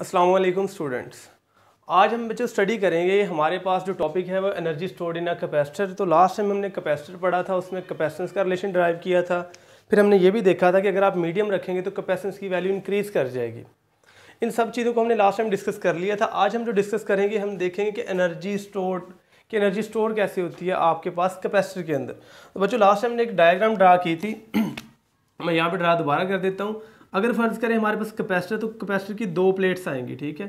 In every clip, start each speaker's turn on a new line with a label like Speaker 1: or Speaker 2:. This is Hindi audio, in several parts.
Speaker 1: अस्सलाम वालेकुम स्टूडेंट्स आज हम बच्चों स्टडी करेंगे हमारे पास जो टॉपिक है वो energy stored in a capacitor तो लास्ट टाइम हमने कैपेसिटर पढ़ा था उसमें कैपेसिटेंस का रिलेशन ड्राइव किया था फिर हमने ये भी देखा था कि अगर आप मीडियम रखेंगे तो कैपेसिटेंस की वैल्यू इंक्रीज़ कर जाएगी इन सब चीज़ों को हमने लास्ट टाइम डिस्कस कर लिया था आज हम जो डिस्कस करेंगे हम देखेंगे कि एनर्जी स्टोर्ड कि एनर्जी स्टोर कैसे होती है आपके पास कैपेसिटर के अंदर तो बच्चों लास्ट टाइम ने एक डायग्राम ड्रा की थी मैं यहाँ पर ड्रा दोबारा कर देता हूँ अगर फ़र्ज़ करें हमारे पास कैपेसिटर तो कैपेसिटर की दो प्लेट्स आएंगी ठीक है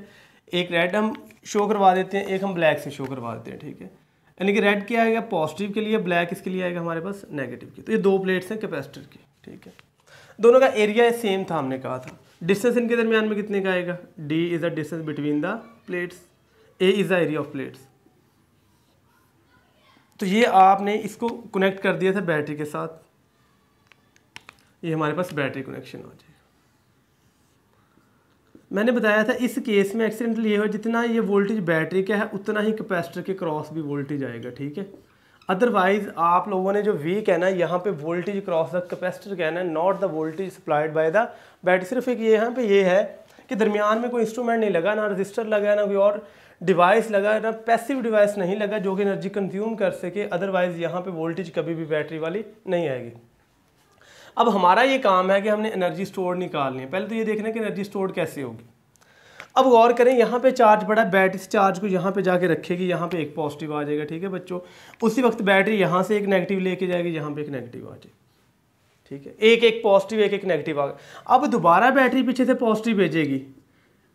Speaker 1: एक रेड हम शो करवा देते हैं एक हम ब्लैक से शो करवा देते हैं ठीक है यानी कि रेड क्या आएगा पॉजिटिव के लिए ब्लैक इसके लिए आएगा हमारे पास नेगेटिव की तो ये दो प्लेट्स हैं कैपेसिटर की ठीक है दोनों का एरिया सेम था हमने कहा था डिस्टेंस इनके दरमियान में कितने का आएगा D is the distance between the plates A is the area of plates तो ये आपने इसको कनेक्ट कर दिया था बैटरी के साथ ये हमारे पास बैटरी कनेक्शन हो जाए मैंने बताया था इस केस में एक्सीडेंटल ये हुआ जितना ये वोल्टेज बैटरी का है उतना ही कैपेसिटर के क्रॉस भी वोल्टेज आएगा ठीक है अदरवाइज आप लोगों ने जो वी कहना है यहाँ पे वोल्टेज क्रॉस द कैपेसिटर कहना है not the voltage supplied by the battery सिर्फ एक ये यहाँ पे ये है कि दरमियान में कोई इंस्ट्रूमेंट नहीं लगा ना रजिस्टर लगा ना कोई और डिवाइस लगा ना पैसिव डिवाइस नहीं लगा जो कि एनर्जी कंज्यूम कर सके अदरवाइज़ यहाँ पे वोल्टेज कभी भी बैटरी वाली नहीं आएगी अब हमारा ये काम है कि हमने एनर्जी स्टोर निकालनी है पहले तो ये देखना कि एनर्जी स्टोर कैसे होगी अब गौर करें यहाँ पे चार्ज बड़ा बैटरी से चार्ज को यहाँ पे जाके रखेगी यहाँ पे एक पॉजिटिव आ जाएगा ठीक है बच्चों उसी वक्त बैटरी यहाँ से एक नेगेटिव लेके जाएगी यहाँ पे एक नेगेटिव आ जाएगी ठीक है एक एक पॉजिटिव एक एक नेगेटिव आ गया अब दोबारा बैटरी पीछे से पॉजिटिव भेजेगी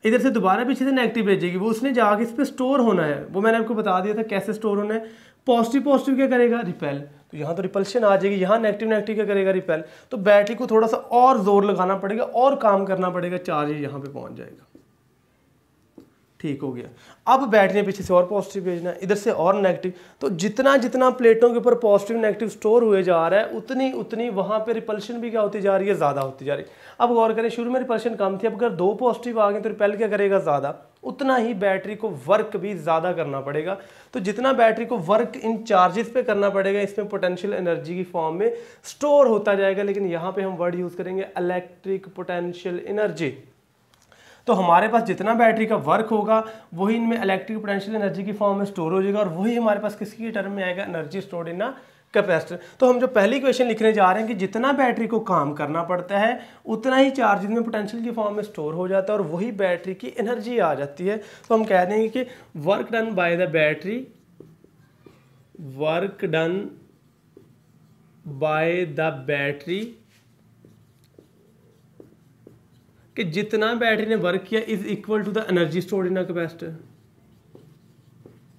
Speaker 1: इधर से दोबारा पीछे से नेगेटिव भेजेगी वो उसने जाके इस पर स्टोर होना है वो मैंने आपको बता दिया था कैसे स्टोर होना है पॉजिटिव पॉजिटिव क्या करेगा रिपेल तो यहाँ तो रिपल्शन आ जाएगी यहाँ नेगेटिव नेगेटिव क्या करेगा रिपेल तो बैटरी को थोड़ा सा और जोर लगाना पड़ेगा और काम करना पड़ेगा चार्ज यहाँ पे पहुँच जाएगा ठीक हो गया अब बैटरी ने पीछे से और पॉजिटिव भेजना इधर से और नेगेटिव तो जितना जितना प्लेटों के ऊपर पॉजिटिव नेगेटिव स्टोर हुए जा रहा है उतनी उतनी वहाँ पे रिपल्शन भी क्या होती जा रही है ज़्यादा होती जा रही है अब गौर करें शुरू में रिपल्शन कम थी अब अगर दो पॉजिटिव आ गए तो रिपेल क्या करेगा ज़्यादा उतना ही बैटरी को वर्क भी ज़्यादा करना पड़ेगा तो जितना बैटरी को वर्क इन चार्जेस पे करना पड़ेगा इसमें पोटेंशियल एनर्जी की फॉर्म में स्टोर होता जाएगा लेकिन यहाँ पे हम वर्ड यूज़ करेंगे इलेक्ट्रिक पोटेंशियल एनर्जी तो हमारे पास जितना बैटरी का वर्क होगा वही इनमें इलेक्ट्रिक पोटेंशियल एनर्जी की फॉर्म में स्टोर हो जाएगा और वही हमारे पास किसकी टर्म में आएगा एनर्जी स्टोर इन ना कैपेसिटर तो हम जो पहली क्वेश्चन लिखने जा रहे हैं कि जितना बैटरी को काम करना पड़ता है उतना ही चार्ज में पोटेंशियल की फॉर्म में स्टोर हो जाता है और वही बैटरी की एनर्जी आ जाती है तो हम कह देंगे कि work done by the battery work done by the battery कि जितना बैटरी ने वर्क किया is equal to the energy stored in a capacitor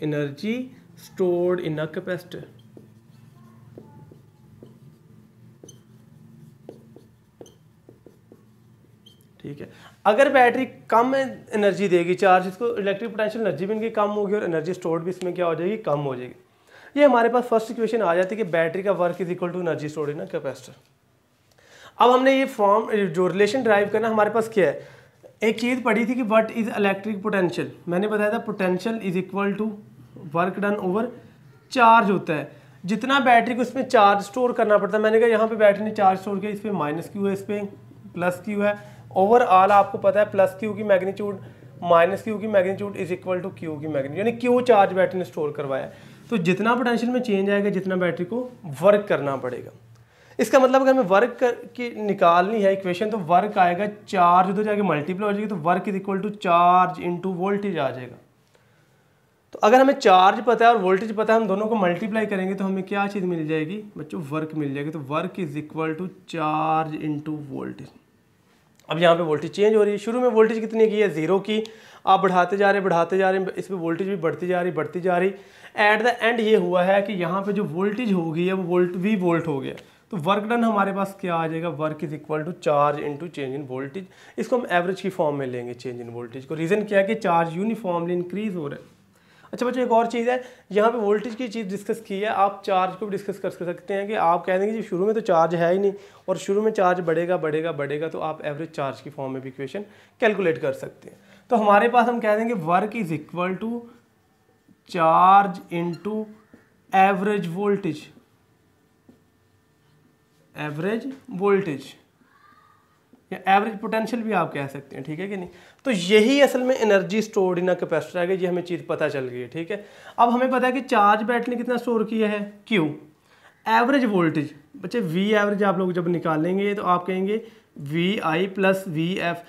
Speaker 1: energy stored in a capacitor ठीक है अगर बैटरी कम एनर्जी देगी चार्ज इसको इलेक्ट्रिक पोटेंशियल एनर्जी भी इनकी कम होगी और एनर्जी स्टोर्ड भी इसमें क्या हो जाएगी कम हो जाएगी ये हमारे पास फर्स्ट इक्वेशन आ जाती है कि बैटरी का work is equal to energy stored in capacitor अब हमने ये फॉर्म जो रिलेशन ड्राइव करना हमारे पास क्या है एक चीज़ पढ़ी थी कि वट इज़ इलेक्ट्रिक पोटेंशियल मैंने बताया था potential is equal to work done over charge होता है जितना बैटरी को इसमें चार्ज स्टोर करना पड़ता है मैंने कहा यहाँ पे बैटरी ने चार्ज स्टोर किया इस पर माइनस क्यू है इस पर प्लस क्यू है ओवरऑल आपको पता है प्लस क्यू की मैग्नीट्यूड माइनस क्यू की magnitude is equal to Q की मैग्नीट्यूड यानी क्यू चार्ज बैटरी ने स्टोर करवाया है तो जितना पोटेंशियल में चेंज आएगा जितना बैटरी को वर्क करना पड़ेगा इसका मतलब अगर हमें वर्क कर की निकालनी है इक्वेशन तो वर्क आएगा चार्ज उधर जाके मल्टीप्लाई हो जाएगी तो work is equal to charge into voltage आ जाएगा तो अगर हमें चार्ज पता है और वोल्टेज पता है हम दोनों को मल्टीप्लाई करेंगे तो हमें क्या चीज़ मिल जाएगी बच्चों वर्क मिल जाएगी तो work is equal to charge into voltage अब यहाँ पे वोल्टेज चेंज हो रही है शुरू में वोल्टेज कितनी की है ज़ीरो की आप बढ़ाते जा रहे बढ़ाते जा रहे इस पर वोल्टेज भी बढ़ती जा रही बढ़ती जा रही एट द एंड ये हुआ है कि यहाँ पे जो वोल्टेज होगी है वो वोल्ट वी वोल्ट हो गया तो वर्क डन हमारे पास क्या आ जाएगा work is equal to charge into change in voltage इसको हम एवरेज की फॉर्म में लेंगे चेंज इन वोल्टेज को रीज़न क्या है कि चार्ज यूनिफॉर्मली इंक्रीज हो रहा है अच्छा बच्चों एक और चीज़ है यहाँ पे वोल्टेज की चीज़ डिस्कस की है आप चार्ज को भी डिस्कस कर सकते हैं कि आप कह देंगे जी शुरू में तो चार्ज है ही नहीं और शुरू में चार्ज बढ़ेगा बढ़ेगा बढ़ेगा तो आप एवरेज चार्ज की फॉर्म में भी इक्वेशन कैलकुलेट कर सकते हैं तो हमारे पास हम कह देंगे work is equal to charge into average voltage average voltage या एवरेज पोटेंशियल भी आप कह सकते हैं ठीक है कि नहीं तो यही असल में एनर्जी स्टोर्ड इन कैपेसिटर आ गई ये हमें चीज़ पता चल गई है ठीक है अब हमें पता है कि चार्ज बैट ने कितना स्टोर किया है क्यू एवरेज वोल्टेज बच्चे वी एवरेज आप लोग जब निकालेंगे तो आप कहेंगे V I plus V F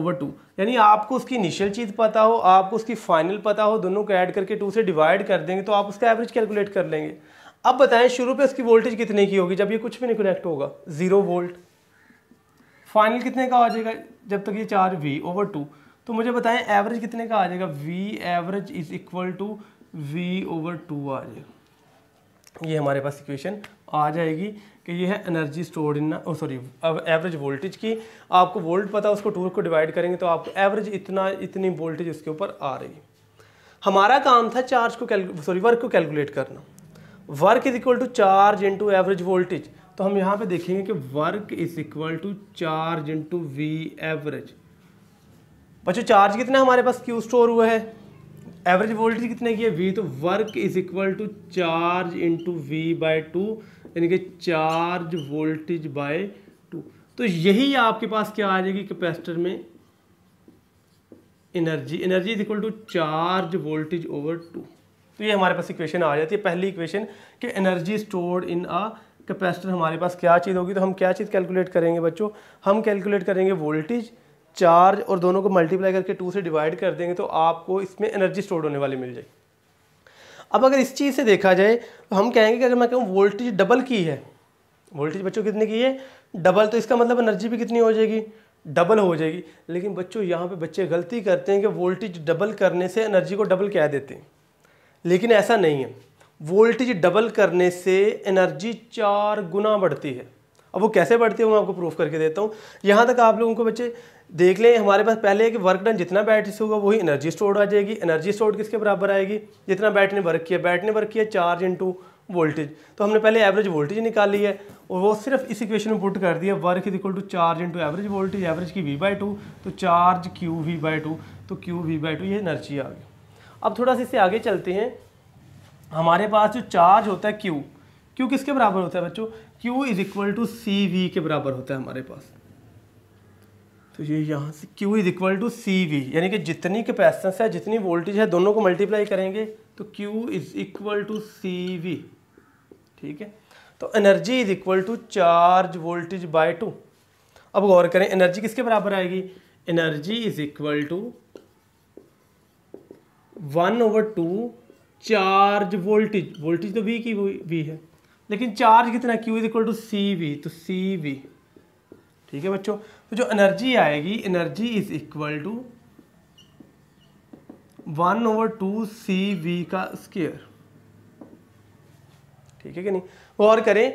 Speaker 1: over two यानी आपको उसकी इनिशियल चीज़ पता हो आपको उसकी फाइनल पता हो दोनों को ऐड करके टू से डिवाइड कर देंगे तो आप उसका एवरेज कैलकुलेट कर लेंगे अब बताएं शुरू पे उसकी वोल्टेज कितने की होगी जब ये कुछ भी नहीं कनेक्ट होगा ज़ीरो वोल्ट फाइनल कितने का आ जाएगा जब तक ये चार वी ओवर टू तो मुझे बताएं एवरेज कितने का आ जाएगा V average is equal to V over two आ जाएगा ये हमारे पास इक्वेशन आ जाएगी कि ये है energy stored in sorry average voltage की आपको वोल्ट पता उसको टू को डिवाइड करेंगे तो आपको एवरेज इतना इतनी वोल्टेज उसके ऊपर आ रही हमारा काम था चार्ज को सॉरी वर्क को कैलकुलेट करना work is equal to charge into average voltage तो हम यहाँ पे देखेंगे कि work is equal to charge into V average बच्चों चार्ज कितना हमारे पास क्यू स्टोर हुआ है एवरेज वोल्टेज कितने की है वी तो work is equal to charge into V by two यानी कि चार्ज वोल्टेज बाय टू तो यही आपके पास क्या आ जाएगी कैपेसिटर में energy energy is equal to charge voltage over two तो ये हमारे पास इक्वेशन आ जाती है पहली इक्वेशन कि energy stored in a capacitor हमारे पास क्या चीज़ होगी तो हम क्या चीज़ कैलकुलेट करेंगे बच्चों हम कैलकुलेट करेंगे वोल्टेज चार्ज और दोनों को मल्टीप्लाई करके टू से डिवाइड कर देंगे तो आपको इसमें एनर्जी स्टोर होने वाली मिल जाएगी अब अगर इस चीज़ से देखा जाए तो हम कहेंगे कि अगर मैं कहूँ वोल्टेज डबल की है वोल्टेज बच्चों कितने की है डबल तो इसका मतलब एनर्जी भी कितनी हो जाएगी डबल हो जाएगी लेकिन बच्चों यहाँ पे बच्चे गलती करते हैं कि वोल्टेज डबल करने से एनर्जी को डबल कह देते हैं लेकिन ऐसा नहीं है वोल्टेज डबल करने से एनर्जी चार गुना बढ़ती है अब वो कैसे बढ़ती है मैं आपको प्रूफ करके देता हूँ यहाँ तक आप लोगों को बच्चे देख लें हमारे पास पहले एक वर्क डन जितना बैटरी से होगा वही एनर्जी स्टोर आ जाएगी एनर्जी स्टोर किसके बराबर आएगी जितना बैटरी ने वर्क किया बैटरी ने वर्क किया चार्ज इंटू वोल्टेज तो हमने पहले एवरेज वोल्टेज निकाल ली है और वो सिर्फ इस इक्वेशन में पुट कर दिया work is equal to charge into average voltage average की वी बाई टू तो charge Q V by two तो क्यू वी बाई टू ये एनर्जी आ गई अब थोड़ा सा इससे आगे चलते हैं हमारे पास जो चार्ज होता है क्यू क्यू किसके बराबर होता है बच्चों Q is equal to C V के बराबर होता है हमारे पास तो ये यहाँ से Q is equal to C V यानी कि जितनी कैपेसिटेंस है जितनी वोल्टेज है दोनों को मल्टीप्लाई करेंगे तो Q is equal to C V ठीक है तो energy is equal to charge voltage by two अब गौर करें एनर्जी किसके बराबर आएगी energy is equal to one over two charge voltage voltage तो वी की वी है लेकिन चार्ज कितना Q is equal to C V तो सी वी ठीक है बच्चों तो जो एनर्जी आएगी energy is equal to one over two C V का स्केयर ठीक है कि नहीं और करें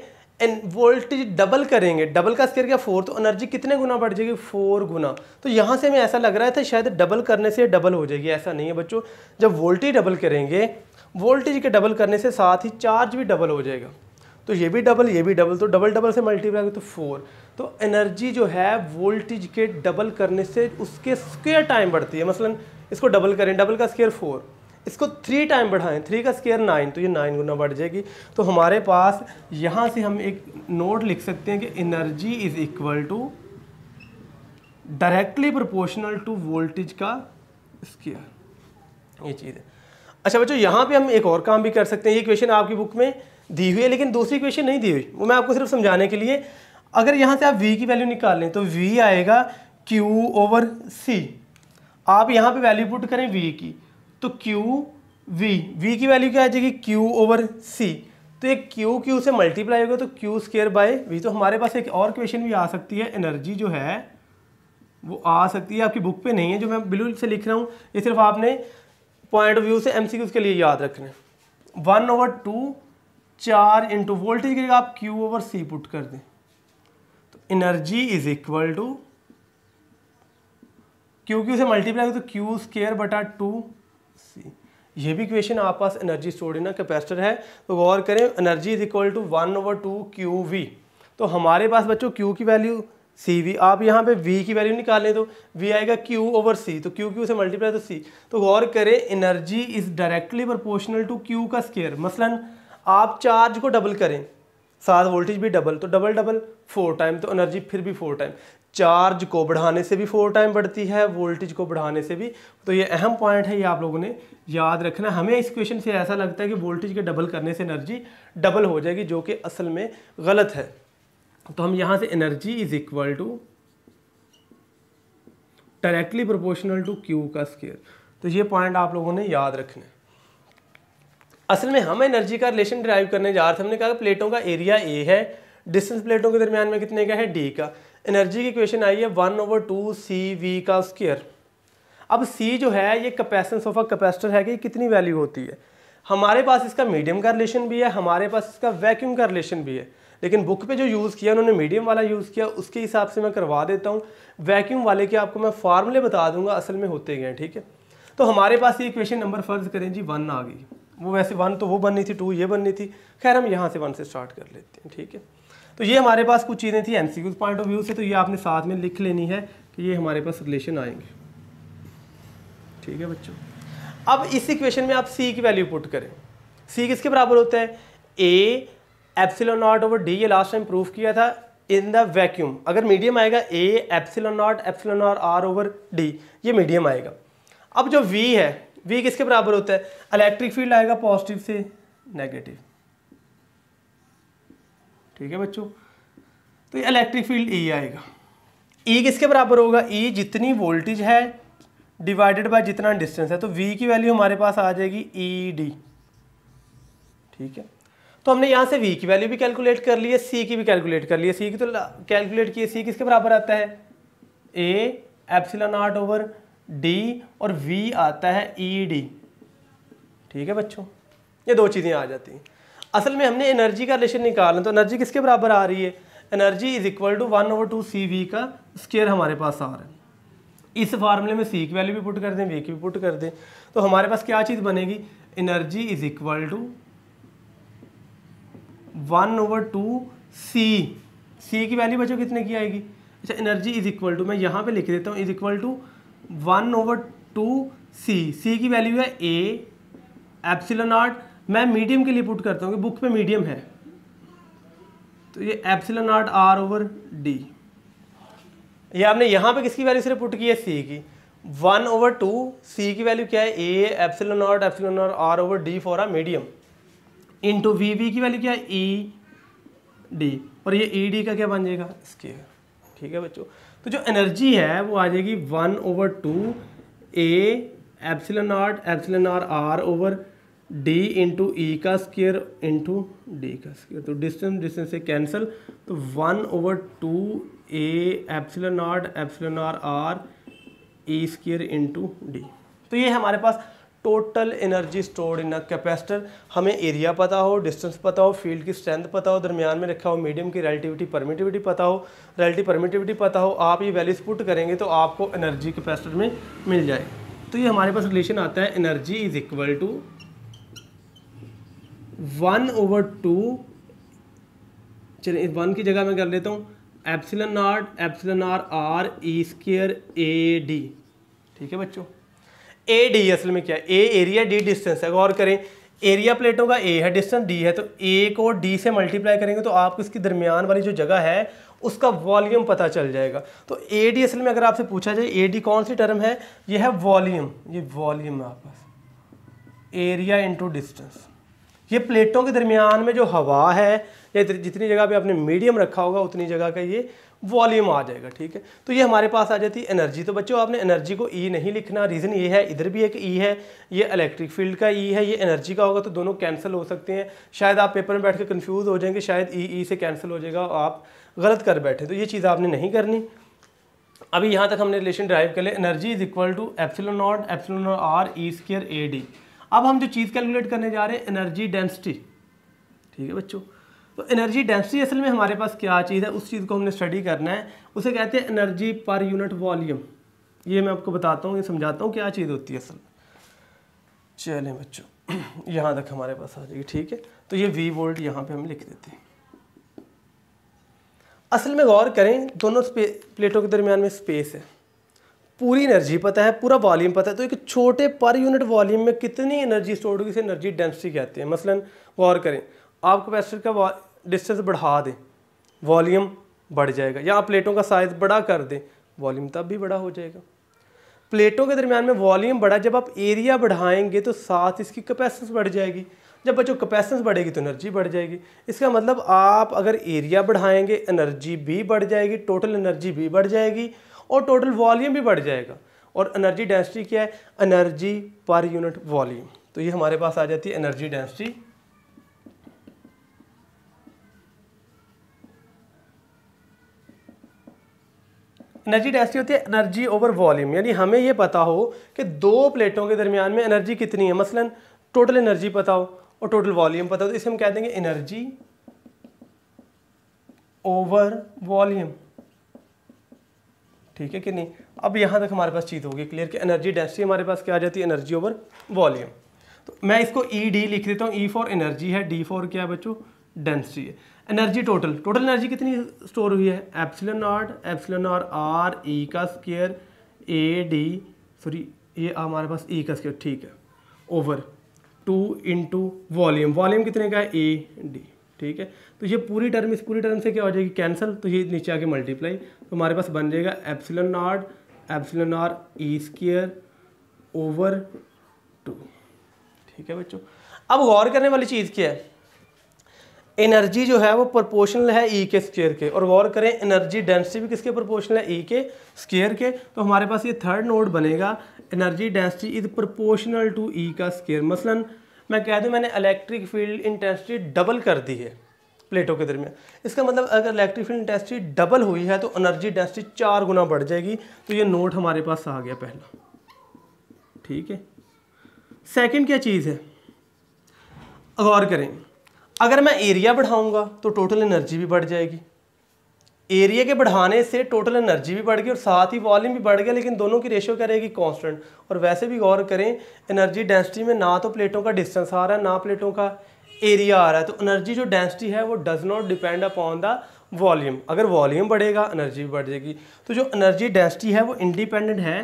Speaker 1: एन वोल्टेज डबल करेंगे डबल का स्केयर क्या फोर तो एनर्जी कितने गुना बढ़ जाएगी फोर गुना तो यहां से हमें ऐसा लग रहा था शायद डबल करने से डबल हो जाएगी ऐसा नहीं है बच्चों जब वोल्टेज डबल करेंगे वोल्टेज के डबल करने से साथ ही चार्ज भी डबल हो जाएगा तो ये भी डबल ये भी डबल तो डबल डबल से मल्टीप्लाई तो फोर तो एनर्जी जो है वोल्टेज के डबल करने से उसके स्क्वेयर टाइम बढ़ती है मसलन इसको डबल करें डबल का स्केयर फोर इसको थ्री टाइम बढ़ाएं थ्री का स्केयर नाइन तो ये नाइन गुना बढ़ जाएगी तो हमारे पास यहाँ से हम एक नोट लिख सकते हैं कि energy is equal to directly proportional to voltage का स्केयर ये चीज़ है अच्छा बच्चों यहाँ पे हम एक और काम भी कर सकते हैं ये क्वेश्चन आपकी बुक में दी हुई है लेकिन दूसरी क्वेश्चन नहीं दी हुई वो मैं आपको सिर्फ समझाने के लिए अगर यहाँ से आप वी की वैल्यू निकाल लें तो वी आएगा क्यू ओवर सी आप यहाँ पे वैल्यू पुट करें वी की तो क्यू वी वी की वैल्यू क्या आ जाएगी क्यू ओवर सी तो ये क्यू क्यू से मल्टीप्लाई होगा तो क्यू स्केयर बाय वी तो हमारे पास एक और क्वेश्चन भी आ सकती है एनर्जी जो है वो आ सकती है आपकी बुक पे नहीं है जो मैं बिल्कुल से लिख रहा हूँ ये सिर्फ आपने पॉइंट ऑफ व्यू से एम के लिए याद रखने one over two charge into voltage के जगह आप क्यू ओवर सी पुट कर दें तो energy is equal to Q Q से मल्टीप्लाई तो क्यू स्केयर बटा टू सी ये भी क्वेश्चन आप पास एनर्जी स्टोर ना कैपेसिटर है तो गौर करें energy is equal to one over two Q V तो हमारे पास बच्चों क्यू की वैल्यू सी वी आप यहाँ पे वी की वैल्यू निकालें तो वी आएगा क्यू ओवर सी तो क्यू क्यू से मल्टीप्लाई तो सी तो गौर करें energy is directly proportional to Q का स्केयर मसलन आप चार्ज को डबल करें साथ वोल्टेज भी डबल तो डबल डबल फोर टाइम तो एनर्जी फिर भी फोर टाइम चार्ज को बढ़ाने से भी फोर टाइम बढ़ती है वोल्टेज को बढ़ाने से भी तो ये अहम पॉइंट है ये आप लोगों ने याद रखना हमें इस क्वेश्चन से ऐसा लगता है कि वोल्टेज के डबल करने से एनर्जी डबल हो जाएगी जो कि असल में गलत है तो हम यहाँ से energy is equal to directly proportional to Q का स्केयर तो ये पॉइंट आप लोगों ने याद रखना है असल में हम एनर्जी का रिलेशन ड्राइव करने जा रहे थे हमने कहा प्लेटों का एरिया ए है डिस्टेंस प्लेटों के दरमियान में कितने का है डी का एनर्जी की क्वेश्चन आई है one over two C V का स्केयर अब सी जो है ये कैपेसिटेंस ऑफ अ कैपेसिटर है कि कितनी वैल्यू होती है हमारे पास इसका मीडियम का रिलेशन भी है हमारे पास इसका वैक्यूम का रिलेशन भी है लेकिन बुक पे जो यूज़ किया उन्होंने मीडियम वाला यूज़ किया उसके हिसाब से मैं करवा देता हूँ वैक्यूम वाले के आपको मैं फार्मूले बता दूंगा असल में होते गए ठीक है तो हमारे पास ये क्वेश्चन नंबर फ़र्ज़ करें जी वन आ गई वो वैसे वन तो वो बननी थी टू ये बननी थी खैर हम यहाँ से वन से स्टार्ट कर लेते हैं ठीक है तो ये हमारे पास कुछ चीज़ें थी एम पॉइंट ऑफ व्यू से तो ये आपने साथ में लिख लेनी है कि ये हमारे पास रिलेशन आएंगे ठीक है बच्चों अब इस इक्वेशन में आप सी की वैल्यू पुट करें सी किसके बराबर होता है A epsilon naught over D ये लास्ट टाइम प्रूफ किया था इन द वैक्यूम अगर मीडियम आएगा A epsilon naught epsilon naught R over D ये मीडियम आएगा अब जो वी है वी किसके बराबर होता है इलेक्ट्रिक फील्ड आएगा पॉजिटिव से नेगेटिव ठीक है बच्चों तो ये इलेक्ट्रिक फील्ड ई आएगा ई e किसके बराबर होगा ई e जितनी वोल्टेज है डिवाइडेड बाय जितना डिस्टेंस है तो वी की वैल्यू हमारे पास आ जाएगी ई e डी ठीक है तो हमने यहाँ से वी की वैल्यू भी कैलकुलेट कर ली है सी की भी कैलकुलेट कर ली है सी की तो कैलकुलेट किए सी किसके बराबर आता है ए एप्सिलॉन आठ ओवर डी और वी आता है ई e डी ठीक है बच्चों ये दो चीज़ें आ जाती हैं असल में हमने एनर्जी का रिलेशन निकालना तो एनर्जी किसके बराबर आ रही है energy is equal to one over two C V का स्केयर हमारे पास आ रहा है इस फार्मूले में सी की वैल्यू भी पुट कर दें वी की भी पुट कर दें तो हमारे पास क्या चीज़ बनेगी energy is equal to one over two C C की वैल्यू बच्चों कितने की आएगी अच्छा एनर्जी इज इक्वल टू मैं यहाँ पे लिख देता हूँ is equal to one over two C C की वैल्यू है ए एप्सिलो आर्ट मैं मीडियम के लिए पुट करता हूँ कि बुक में मीडियम है तो ये एप्सिलोन आर्ट आर ओवर डी ये आपने यहाँ पे किसकी वैल्यू सिर्फ पुट की है सी की वन ओवर टू सी की वैल्यू क्या है ए एप्सिलोन आर्ट epsilon R over D for a medium into V V की वैल्यू क्या है ई e, डी और ये ई e, डी का क्या बन जाएगा स्केयर ठीक है बच्चों तो जो एनर्जी है वो आ जाएगी one over two A epsilon naught epsilon R R over D into E का स्केयर इंटू डी का स्केयर तो डिस्टेंस डिस्टेंस से कैंसिल तो one over two A epsilon naught epsilon R R E square into D तो ये हमारे पास total energy stored in a capacitor हमें एरिया पता हो डिस्टेंस पता हो फील्ड की स्ट्रेंथ पता हो दरमियान में रखा हो मीडियम की रेलटिविटी परमिटिविटी पता हो रेलटिव परमिटिविटी पता हो आप ये वैल्यूज पुट करेंगे तो आपको एनर्जी कैपेसिटर में मिल जाए तो ये हमारे पास रिलेशन आता है energy is equal to one over two चलिए वन की जगह मैं कर लेता हूँ epsilon R epsilon R R E square A D ठीक है बच्चों ए डी असल में क्या है ए एरिया डी डिस्टेंस है गौर करें एरिया प्लेटों का ए है डिस्टेंस डी है तो ए को डी से मल्टीप्लाई करेंगे तो आपको इसकी दरमियान वाली जो जगह है उसका वॉल्यूम पता चल जाएगा तो ए डी असल में अगर आपसे पूछा जाए ए डी कौन सी टर्म है ये है वॉल्यूम ये वॉल्यूम है आपका एरिया इंटू डिस्टेंस ये प्लेटों के दरमियान में जो हवा है या जितनी जगह पे आपने मीडियम रखा होगा उतनी जगह का ये वॉल्यूम आ जाएगा ठीक है तो ये हमारे पास आ जाती है एनर्जी तो बच्चों आपने एनर्जी को ई e नहीं लिखना रीज़न ये है इधर भी एक ई e है ये इलेक्ट्रिक फील्ड का ई e है ये एनर्जी का होगा तो दोनों कैंसिल हो सकते हैं शायद आप पेपर में बैठ कर कन्फ्यूज़ हो जाएंगे शायद ई ई से कैंसिल हो जाएगा और आप गलत कर बैठे तो ये चीज़ आपने नहीं करनी अभी यहाँ तक हमने रिलेशन ड्राइव कर लिया energy is equal to epsilon naught epsilon naught R E square A D अब हम जो चीज़ कैलकुलेट करने जा रहे हैं एनर्जी डेंसिटी ठीक है बच्चों तो एनर्जी डेंसिटी असल में हमारे पास क्या चीज़ है उस चीज़ को हमने स्टडी करना है उसे कहते हैं एनर्जी पर यूनिट वॉल्यूम ये मैं आपको बताता हूँ ये समझाता हूँ क्या चीज़ होती है असल में चलें बच्चों यहाँ तक हमारे पास आ जाएगी ठीक है तो ये वी वोल्ट यहाँ पे हम लिख देते हैं असल में गौर करें दोनों प्लेटों के दरमियान में स्पेस है पूरी एनर्जी पता है पूरा वॉल्यूम पता है तो एक छोटे पर यूनिट वॉल्यूम में कितनी एनर्जी स्टोर होगी इसे एनर्जी डेंसिटी कहते हैं मसलन गौर करें आप कैपेसिटर का डिस्टेंस बढ़ा दें वॉल्यूम बढ़ जाएगा या आप प्लेटों का साइज़ बड़ा कर दें वॉल्यूम तब भी बड़ा हो जाएगा प्लेटों के दरमियान में वॉल्यूम बढ़ा जब आप एरिया बढ़ाएंगे तो साथ इसकी कैपेसिटेंस बढ़ जाएगी जब बच्चों कैपेसिटेंस बढ़ेगी तो एनर्जी बढ़ जाएगी इसका मतलब आप अगर एरिया बढ़ाएंगे एनर्जी भी बढ़ जाएगी टोटल एनर्जी भी बढ़ जाएगी और टोटल वॉल्यूम भी बढ़ जाएगा और एनर्जी डेंसिटी क्या है एनर्जी पर यूनिट वॉल्यूम तो ये हमारे पास आ जाती है एनर्जी डेंसिटी एनर्जी डेंसिटी होती है एनर्जी ओवर वॉल्यूम यानी हमें ये पता हो कि दो प्लेटों के दरमियान में एनर्जी कितनी है मसलन टोटल एनर्जी पता हो और टोटल वॉल्यूम पता हो तो इसे हम कह देंगे एनर्जी ओवर वॉल्यूम ठीक है कि नहीं अब यहाँ तक हमारे पास चीज़ होगी क्लियर कि एनर्जी डेंसिटी हमारे पास क्या आ जाती है एनर्जी ओवर वॉल्यूम तो मैं इसको ई e डी लिख देता हूँ ई फॉर एनर्जी है डी फॉर क्या है बच्चों डेंसिटी है एनर्जी टोटल टोटल एनर्जी कितनी स्टोर हुई है एप्सिलन नॉट एप्सिलन और आर ई का स्केयर ए डी सॉरी ये हमारे पास ई का स्केयर ठीक है over two into volume volume कितने का है ए डी ठीक है तो ये पूरी टर्म इस पूरी टर्म से क्या हो जाएगी कैंसिल तो ये नीचे आके मल्टीप्लाई तो हमारे पास बन जाएगा epsilon naught epsilon R E square over two ठीक है बच्चों अब गौर करने वाली चीज़ क्या है एनर्जी जो है वो प्रोपोर्शनल है ई e के स्केयर के और गौर करें एनर्जी डेंसिटी भी किसके प्रोपोर्शनल है ई e के स्केयर के तो हमारे पास ये थर्ड नोड बनेगा energy density is proportional to E का स्केयर मसलन मैं कह दूँ मैंने इलेक्ट्रिक फील्ड इंटेंसिटी डबल कर दी है प्लेटों के दरमियान इसका मतलब अगर इलेक्ट्रिक फील्ड इंटेंसिटी डबल हुई है तो एनर्जी डेंसिटी चार गुना बढ़ जाएगी तो ये नोट हमारे पास आ गया पहला ठीक है सेकेंड क्या चीज़ है गौर करें अगर मैं एरिया बढ़ाऊंगा तो टोटल एनर्जी भी बढ़ जाएगी एरिया के बढ़ाने से टोटल एनर्जी भी बढ़ गई और साथ ही वॉल्यूम भी बढ़ गया लेकिन दोनों की रेशियो क्या रहेगी कांस्टेंट और वैसे भी गौर करें एनर्जी डेंसिटी में ना तो प्लेटों का डिस्टेंस आ रहा है ना प्लेटों का एरिया आ रहा है तो एनर्जी जो डेंसिटी है वो does not depend upon the volume अगर वॉल्यूम बढ़ेगा एनर्जी भी बढ़ जाएगी तो जो एनर्जी डेंसिटी है वो इंडिपेंडेंट है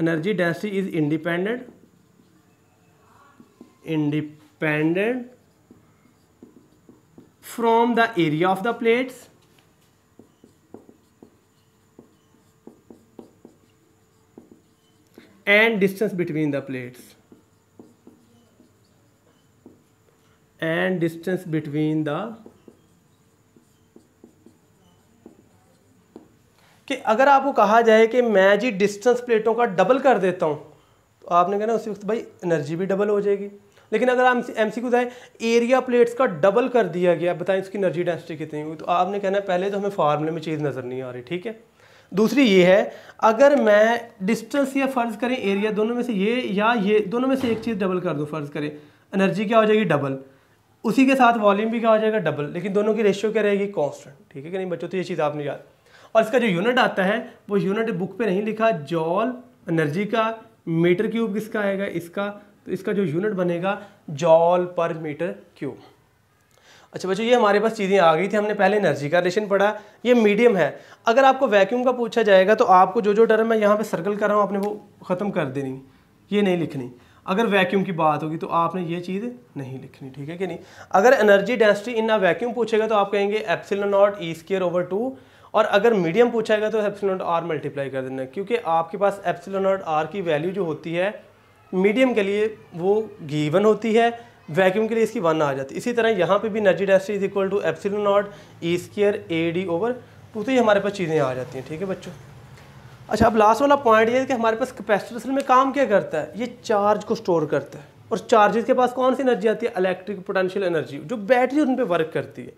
Speaker 1: energy density is independent independent from the area of the plates and distance between the plates and distance between the कि अगर आपको कहा जाए कि मैं जी डिस्टेंस प्लेटों का डबल कर देता हूँ तो आपने कहना उसी वक्त भाई एनर्जी भी डबल हो जाएगी लेकिन अगर आप M C Q area plates का डबल कर दिया गया बताएं उसकी एनर्जी डेंसिटी कितनी हुई तो आपने कहना है पहले तो हमें फार्मूले में चीज़ नज़र नहीं आ रही ठीक है दूसरी ये है अगर मैं डिस्टेंस या फ़र्ज़ करें एरिया दोनों में से ये या ये दोनों में से एक चीज़ डबल कर दूँ फ़र्ज़ करें एनर्जी क्या हो जाएगी डबल उसी के साथ वॉल्यूम भी क्या हो जाएगा डबल लेकिन दोनों की रेशियो क्या रहेगी कॉन्स्टेंट ठीक है कि नहीं बच्चों तो ये चीज़ आपने याद और इसका जो यूनिट आता है वो यूनिट बुक पे नहीं लिखा जॉल एनर्जी का मीटर क्यूब किसका आएगा इसका तो इसका जो यूनिट बनेगा जॉल पर मीटर क्यूब अच्छा बच्चों ये हमारे पास चीज़ें आ गई थी हमने पहले एनर्जी का रिलेशन पढ़ा ये मीडियम है अगर आपको वैक्यूम का पूछा जाएगा तो आपको जो जो टर्म मैं यहाँ पे सर्कल कर रहा हूँ आपने वो ख़त्म कर देनी ये नहीं लिखनी अगर वैक्यूम की बात होगी तो आपने ये चीज़ नहीं लिखनी ठीक है कि नहीं अगर एनर्जी डेंसिटी इन वैक्यूम पूछेगा तो आप कहेंगे epsilon naught E square over two और अगर मीडियम पूछाएगा तो एप्सिल नॉट आर मल्टीप्लाई कर देना क्योंकि आपके पास एप्सिल नॉट आर की वैल्यू जो होती है मीडियम के लिए वो गीवन होती है वैक्यूम के लिए इसकी वन आ जाती है इसी तरह यहाँ पे भी energy density is equal to epsilon naught E square A D over two तो ये हमारे पास चीज़ें आ जाती हैं ठीक है बच्चों अच्छा अब लास्ट वाला पॉइंट ये है कि हमारे पास कैपेसिटर असल में काम क्या करता है ये चार्ज को स्टोर करता है और चार्जेस के पास कौन सी एनर्जी आती है इलेक्ट्रिक पोटेंशियल एनर्जी जो बैटरी उन पर वर्क करती है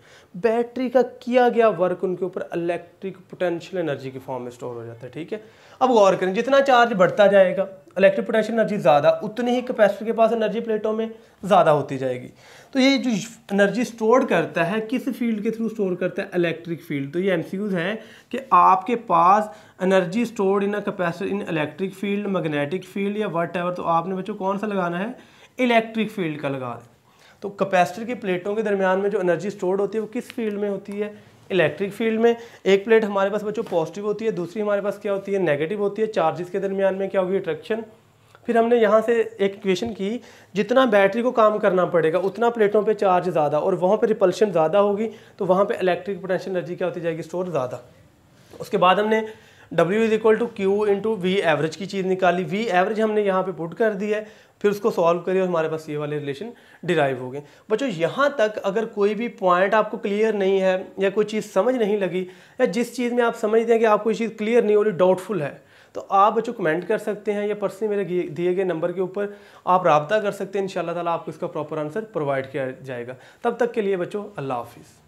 Speaker 1: बैटरी का किया गया वर्क उनके ऊपर इलेक्ट्रिक पोटेंशियल एनर्जी के फॉर्म में स्टोर हो जाता है ठीक है अब गौर करें जितना चार्ज बढ़ता जाएगा इलेक्ट्रिक पोटेंशियल एनर्जी ज़्यादा उतनी ही कैपेसिटी के पास एनर्जी प्लेटों में ज़्यादा होती जाएगी तो ये जो एनर्जी स्टोर करता है किस फील्ड के थ्रू स्टोर करता है इलेक्ट्रिक फील्ड तो ये एम हैं कि आपके पास energy stored in a in electric field magnetic field या वट तो आपने बच्चों कौन सा लगाना है इलेक्ट्रिक फील्ड का लगा तो कैपेसिटर की प्लेटों के दरमियान में जो एनर्जी स्टोर्ड होती है वो किस फील्ड में होती है इलेक्ट्रिक फील्ड में एक प्लेट हमारे पास बच्चों पॉजिटिव होती है दूसरी हमारे पास क्या होती है नेगेटिव होती है चार्जेस के दरमियान में क्या होगी अट्रैक्शन फिर हमने यहाँ से एक क्वेश्चन की जितना बैटरी को काम करना पड़ेगा उतना प्लेटों पे चार्ज ज़्यादा और वहाँ पे रिपल्शन ज़्यादा होगी तो वहाँ पे इलेक्ट्रिक पोटेंशियल एनर्जी क्या होती जाएगी स्टोर ज़्यादा उसके बाद हमने W is equal to Q into V average की चीज़ निकाली वी एवरेज हमने यहाँ पे पुट कर दी है फिर उसको सॉल्व करिए और हमारे पास ये वाले रिलेशन डिराइव हो गए बच्चों यहाँ तक अगर कोई भी पॉइंट आपको क्लियर नहीं है या कोई चीज़ समझ नहीं लगी या जिस चीज़ में आप समझते हैं कि आपको ये चीज़ क्लियर नहीं हो रही डाउटफुल है तो आप बच्चों कमेंट कर सकते हैं या पर्सनली मेरे दिए गए नंबर के ऊपर आप रबता कर सकते हैं इन ताला आपको इसका प्रॉपर आंसर प्रोवाइड किया जाएगा तब तक के लिए बच्चों अल्लाह हाफिज़